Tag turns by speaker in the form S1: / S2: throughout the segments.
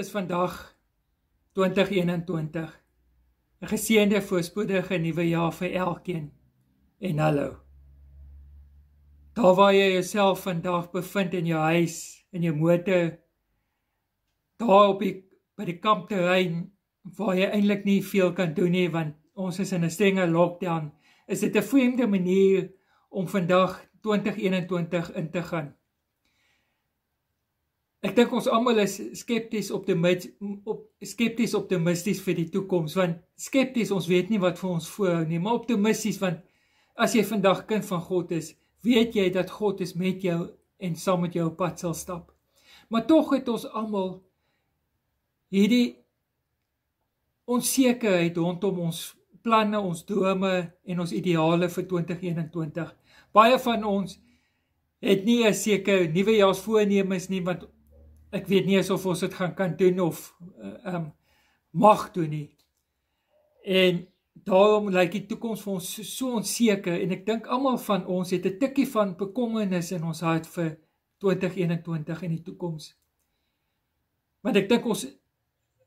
S1: is vandag 2021. 'n Geseënde voorspoedige nuwe jaar vir elkeen. En hallo. Daar waar jy jouself vandag bevind in jou huis, in jou motor, daar op die by die kampterrein waar jy eintlik nie veel kan doen nie want ons is in 'n strenge lockdown, is dit 'n vreemde manier om vandag 2021 in te gaan. Ek dink ons almal is skepties op die op skepties optimisties vir die toekoms want skepties ons weet nie wat vir ons voorhou nie maar optimisties want as jy vandag kind van God is weet jy dat God is met jou en saam met jou op pad sal stap. Maar tog het ons almal hierdie onsekerheid rondom ons planne, ons drome en ons ideale vir 2021. Baie van ons het nie 'n seker nuwejaars voornemens nie want ek weet nie of ons dit gaan kan doen of eh, ehm um, mag doen nie. En daarom lyk die toekoms vir ons so onseker en ek dink almal van ons het 'n tikkie van bekommernis in ons hart vir 2021 en die toekoms. Want ek dink ons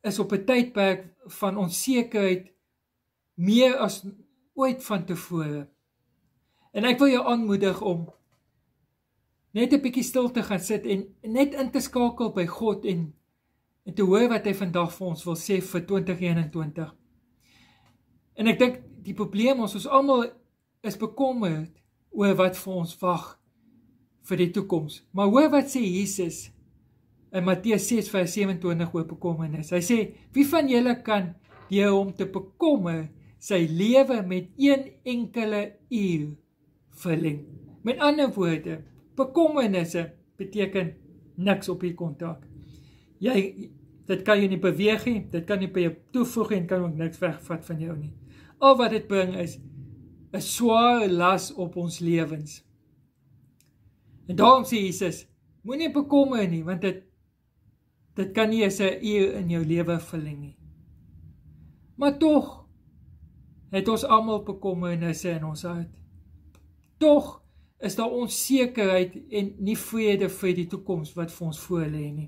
S1: is op 'n tydperk van onsekerheid meer as ooit van tevore. En ek wil jou aanmoedig om net 'n bietjie stil te gaan sit en net in te skakel by God en en te hoor wat hy vandag vir ons wil sê vir 2021. En ek dink die probleem ons is almal is bekommerd oor wat vir ons wag vir die toekoms. Maar hoor wat sê Jesus in Matteus 6:27 oor bekommernis. Hy sê: "Wie van julle kan deur hom te bekommer sy lewe met een enkele uur verleng?" Met ander woorde, bekommernisse beteken niks op hier kontak. Jy dit kan jy nie beweeg nie, dit kan nie by jou toevoeg en kan ook niks wegvat van jou nie. Al wat dit bring is 'n swaar las op ons lewens. En daarom sê Jesus, moenie bekommer nie want dit dit kan nie 'n uur in jou lewe vul nie. Maar tog het ons almal bekommernisse in ons hart. Tog is daar onsekerheid en nie vrede vir die toekoms wat vir ons voorlê nie.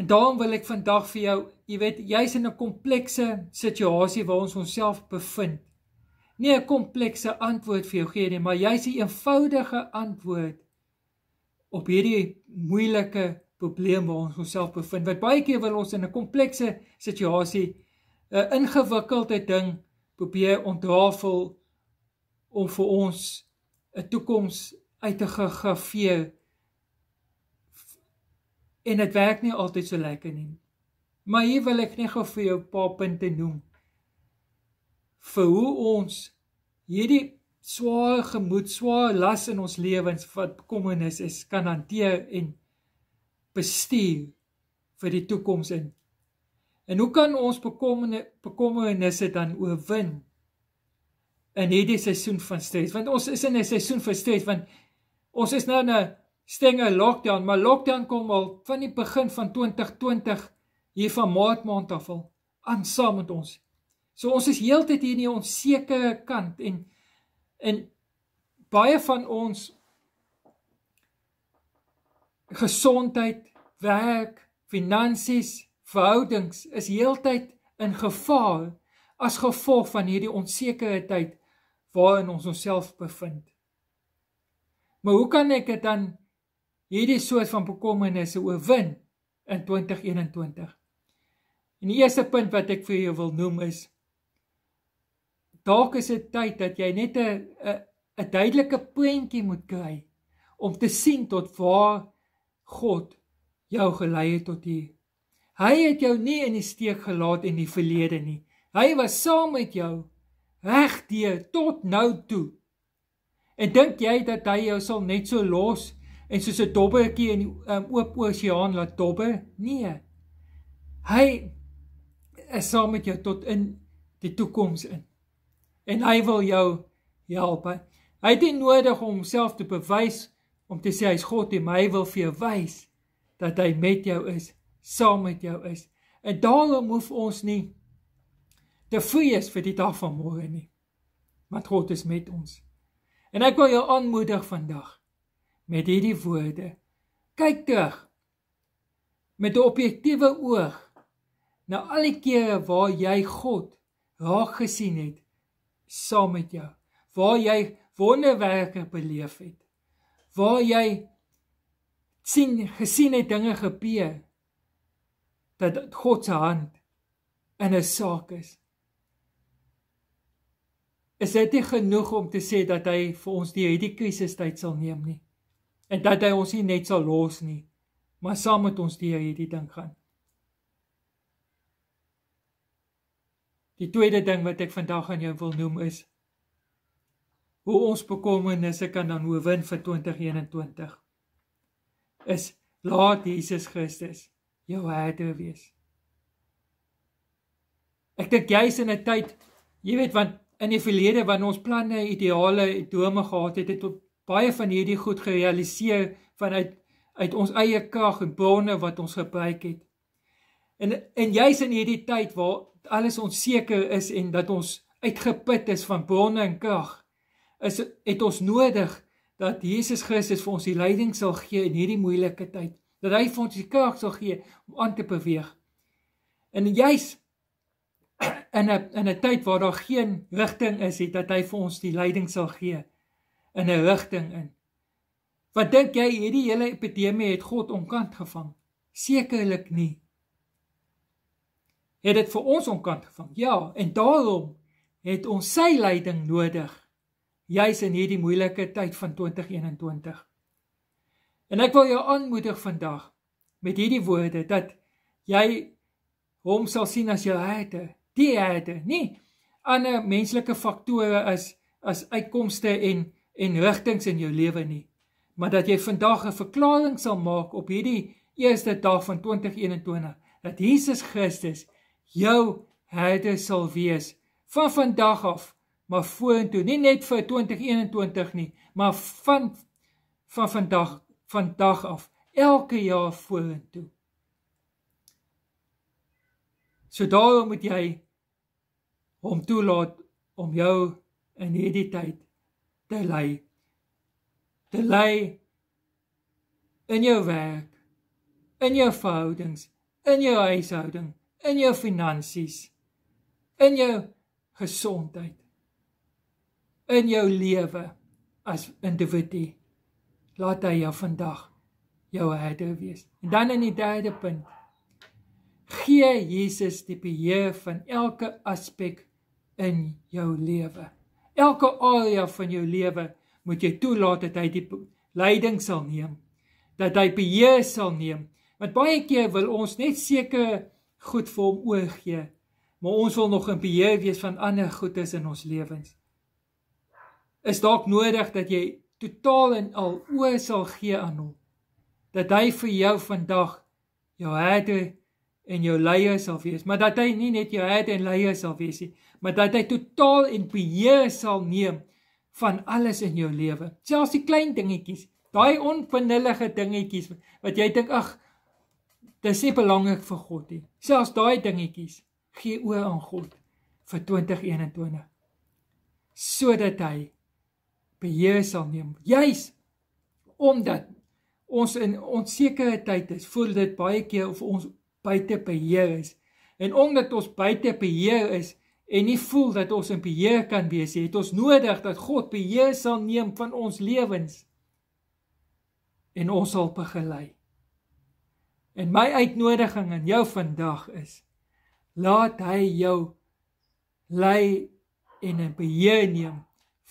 S1: En daarom wil ek vandag vir jou, jy weet, jy's in 'n komplekse situasie waar ons onsself bevind. Nie 'n komplekse antwoord vir jou gee nie, maar jy's 'n eenvoudige antwoord op hierdie moeilike probleem waar ons onsself bevind. Want baie keer wil ons in 'n komplekse situasie 'n ingewikkelde ding probeer ontrafel om vir ons 'n toekoms uit te gegee en dit werk nie altyd so lekker nie. Maar hier wil ek net gou vir jou 'n paar punte noem vir hoe ons hierdie swaar gemoed, swaar las in ons lewens wat komennis is kan hanteer en bestuur vir die toekoms in. En hoe kan ons bekommernisse dan oorwin in hierdie seisoen van stres. Want ons is in 'n seisoen van stres want ons is nou in 'n strenge lockdown, maar lockdown kom al van die begin van 2020 hier van maart maand af al aan saam met ons. So ons is heeltyd hier in die onsekerde kant en en baie van ons gesondheid, werk, finansies, verhoudings is heeltyd in gevaar as gevolg van hierdie onsekerheid waarin ons onsself bevind. Maar hoe kan ek dit dan hierdie soort van bekommernisse oorwin in 2021? En die eerste punt wat ek vir jou wil noem is dalk is dit tyd dat jy net 'n 'n 'n duidelike prentjie moet kry om te sien tot waar God jou gelei het tot hier. Hy het jou nie in die steek gelaat in die verlede nie. Hy was saam met jou regdeur tot nou toe. En dink jy dat hy jou sal net so los en soos 'n dobbertjie in die um, oop oseaan laat dobber? Nee. Hy is saam met jou tot in die toekoms in. En hy wil jou help. Hy het nie nodig om homself te bewys om te sê hy's God nie, maar hy wil vir jou wys dat hy met jou is, saam met jou is. En daarom hoef ons nie te vrees vir die dag van môre nie. Want God is met ons. En ek wil jou aanmoedig vandag met hierdie woorde. Kyk terug met 'n objektiewe oog na al die kere waar jy God raak gesien het saam met jou. Waar jy wonderwerke beleef het. Waar jy sien gesien het dinge gebeur dat God se hand in 'n saak is is dit nie genoeg om te sê dat hy vir ons die hierdie krisis tyd sal neem nie en dat hy ons nie net sal los nie maar saam met ons die hierdie ding gaan Die tweede ding wat ek vandag aan jou wil noem is hoe ons bekommernisse kan dan oorwin vir 2021 is laat Jesus Christus jou herder wees Ek dink jy's in 'n tyd jy weet want in die verlede wanneer ons planne, ideale, drome gehad het, het op baie van hierdie goed gerealiseer vanuit uit ons eie krag en bronne wat ons gebruik het. En en jy's in hierdie tyd waar alles onseker is en dat ons uitgeput is van bronne en krag, is het ons nodig dat Jesus Christus vir ons die leiding sal gee in hierdie moeilike tyd. Dat hy vir ons die krag sal gee om aan te beweeg. En jy's in 'n in 'n tyd waar daar geen rigting is nie dat hy vir ons die leiding sal gee in 'n rigting in. Wat dink jy hierdie hele epidemie het God omkant gevang? Sekerlik nie. Het dit vir ons omkant gevang? Ja, en daarom het ons sy leiding nodig juis in hierdie moeilike tyd van 2021. En ek wil jou aanmoedig vandag met hierdie woorde dat jy hom sal sien as jou herder diëte, nie ander menslike faktore as as uitkomste en en rigtings in jou lewe nie, maar dat jy vandag 'n verklaring sal maak op hierdie eerste dag van 2021 dat Jesus Christus jou herder sal wees van vandag af, maar vorentoe, nie net vir 2021 nie, maar van van vandag vandag af elke jaar vorentoe. So daarom moet jy hom toelaat om jou in hierdie tyd te lei. Te lei in jou werk, in jou verhoudings, in jou huishouding, in jou finansies, in jou gesondheid, in jou lewe as individu. Laat hy jou vandag jou herder wees. En dan in die derde punt gee Jesus die beheer van elke aspek in jou lewe. Elke area van jou lewe moet jy toelaat dat hy die leiding sal neem, dat hy beheer sal neem. Want baie keer wil ons net seker goed vir hom oorgee, maar ons wil nog in beheer wees van ander goedes in ons lewens. Is dalk nodig dat jy totaal en al oor sal gee aan hom. Dat hy vir jou vandag jou herder en jou leier sal wees, maar dat hy nie net jou head en leier sal wees nie, maar dat hy totaal en beheer sal neem van alles in jou lewe, selfs die klein dingetjies, daai onvernullige dingetjies wat jy dink ag, dit is nie belangrik vir God nie. Selfs daai dingetjies gee oor aan God vir 2021 sodat hy beheer sal neem. Juis omdat ons in onsekerheid is, voel dit baie keer of ons buite beheer is. En omdat ons buite beheer is en nie voel dat ons in beheer kan wees nie, het ons nodig dat God beheer sal neem van ons lewens en ons sal begelei. En my uitnodiging aan jou vandag is: laat hy jou lei en in beheer neem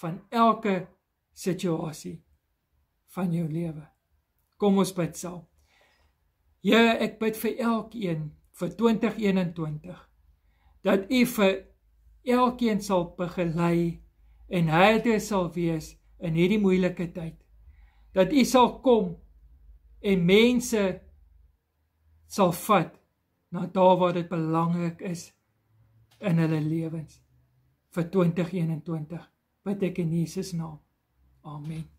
S1: van elke situasie van jou lewe. Kom ons bid saam. Ja, ek bid vir elkeen vir 2021 dat U vir elkeen sal begelei en hyde sal wees in hierdie moeilike tyd. Dat U sal kom en mense sal vat na daar waar dit belangrik is in hulle lewens vir 2021. Bid ek in Jesus naam. Amen.